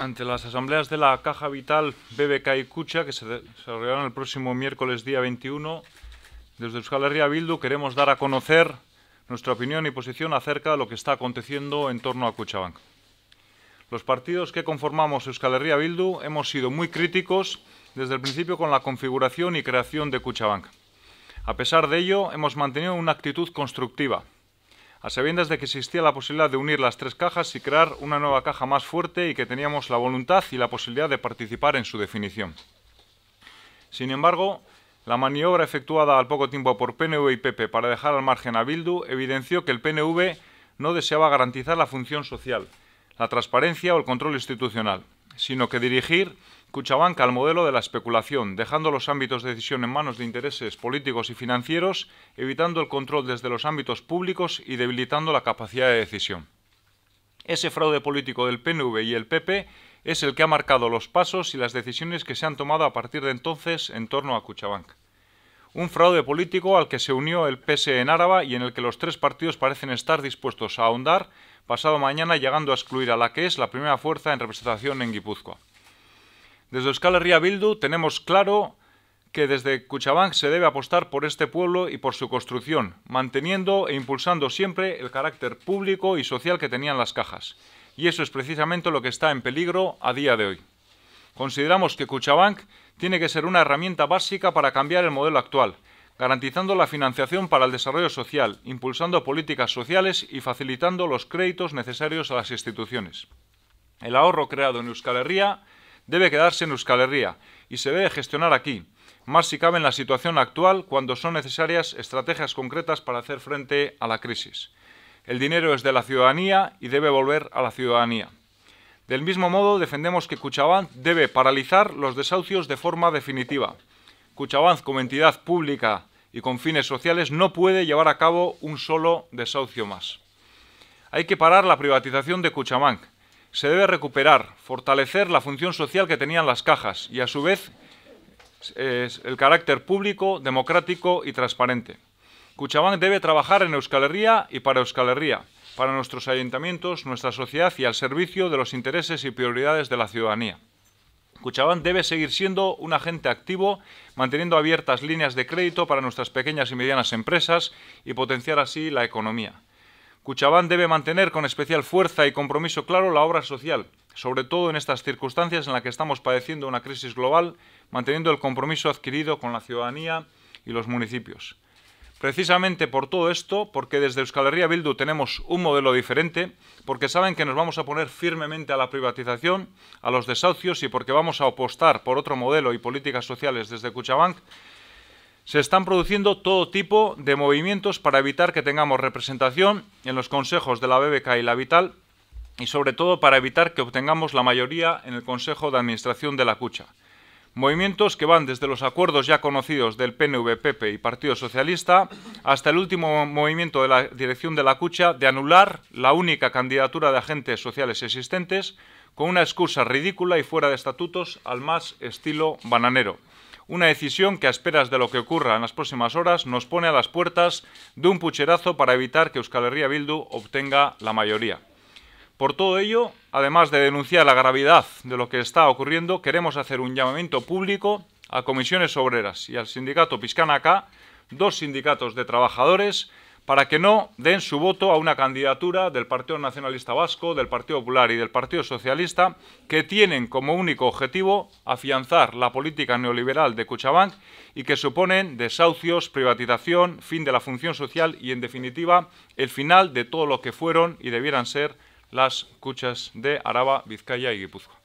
ante las asambleas de la Caja Vital BBK y Cucha, que se desarrollarán el próximo miércoles día 21, desde Euskal Herria Bildu queremos dar a conocer nuestra opinión y posición acerca de lo que está aconteciendo en torno a Cuchabank. Los partidos que conformamos Euskal Herria Bildu hemos sido muy críticos desde el principio con la configuración y creación de Cuchabank. A pesar de ello, hemos mantenido una actitud constructiva a sabiendas de que existía la posibilidad de unir las tres cajas y crear una nueva caja más fuerte y que teníamos la voluntad y la posibilidad de participar en su definición. Sin embargo, la maniobra efectuada al poco tiempo por PNV y PP para dejar al margen a Bildu evidenció que el PNV no deseaba garantizar la función social, la transparencia o el control institucional, sino que dirigir Cuchabanca al modelo de la especulación, dejando los ámbitos de decisión en manos de intereses políticos y financieros, evitando el control desde los ámbitos públicos y debilitando la capacidad de decisión. Ese fraude político del PNV y el PP es el que ha marcado los pasos y las decisiones que se han tomado a partir de entonces en torno a Cuchabanca un fraude político al que se unió el PS e en Áraba y en el que los tres partidos parecen estar dispuestos a ahondar pasado mañana llegando a excluir a la que es la primera fuerza en representación en Guipúzcoa. Desde Euskal Herria Bildu tenemos claro que desde Cuchabank se debe apostar por este pueblo y por su construcción, manteniendo e impulsando siempre el carácter público y social que tenían las cajas. Y eso es precisamente lo que está en peligro a día de hoy. Consideramos que Cuchabank tiene que ser una herramienta básica para cambiar el modelo actual, garantizando la financiación para el desarrollo social, impulsando políticas sociales y facilitando los créditos necesarios a las instituciones. El ahorro creado en Euskal Herria debe quedarse en Euskal Herria y se debe gestionar aquí, más si cabe en la situación actual cuando son necesarias estrategias concretas para hacer frente a la crisis. El dinero es de la ciudadanía y debe volver a la ciudadanía. Del mismo modo, defendemos que Cuchabanz debe paralizar los desahucios de forma definitiva. Cuchabanz, como entidad pública y con fines sociales, no puede llevar a cabo un solo desahucio más. Hay que parar la privatización de Cuchabanz. Se debe recuperar, fortalecer la función social que tenían las cajas y, a su vez, el carácter público, democrático y transparente. Cuchabán debe trabajar en Euskal y para Euskal para nuestros ayuntamientos, nuestra sociedad y al servicio de los intereses y prioridades de la ciudadanía. Cuchabán debe seguir siendo un agente activo, manteniendo abiertas líneas de crédito para nuestras pequeñas y medianas empresas y potenciar así la economía. Cuchabán debe mantener con especial fuerza y compromiso claro la obra social, sobre todo en estas circunstancias en las que estamos padeciendo una crisis global, manteniendo el compromiso adquirido con la ciudadanía y los municipios. Precisamente por todo esto, porque desde Euskal Herria Bildu tenemos un modelo diferente, porque saben que nos vamos a poner firmemente a la privatización, a los desahucios y porque vamos a apostar por otro modelo y políticas sociales desde Cuchabank, se están produciendo todo tipo de movimientos para evitar que tengamos representación en los consejos de la BBK y la Vital y sobre todo para evitar que obtengamos la mayoría en el Consejo de Administración de la Cucha. Movimientos que van desde los acuerdos ya conocidos del PNV, PP y Partido Socialista hasta el último movimiento de la dirección de la Cucha de anular la única candidatura de agentes sociales existentes con una excusa ridícula y fuera de estatutos al más estilo bananero. Una decisión que a esperas de lo que ocurra en las próximas horas nos pone a las puertas de un pucherazo para evitar que Euskal Herria Bildu obtenga la mayoría. Por todo ello, además de denunciar la gravedad de lo que está ocurriendo, queremos hacer un llamamiento público a comisiones obreras y al sindicato acá dos sindicatos de trabajadores, para que no den su voto a una candidatura del Partido Nacionalista Vasco, del Partido Popular y del Partido Socialista, que tienen como único objetivo afianzar la política neoliberal de Cuchabank y que suponen desahucios, privatización, fin de la función social y, en definitiva, el final de todo lo que fueron y debieran ser las cuchas de Araba, Vizcaya y Guipúzcoa.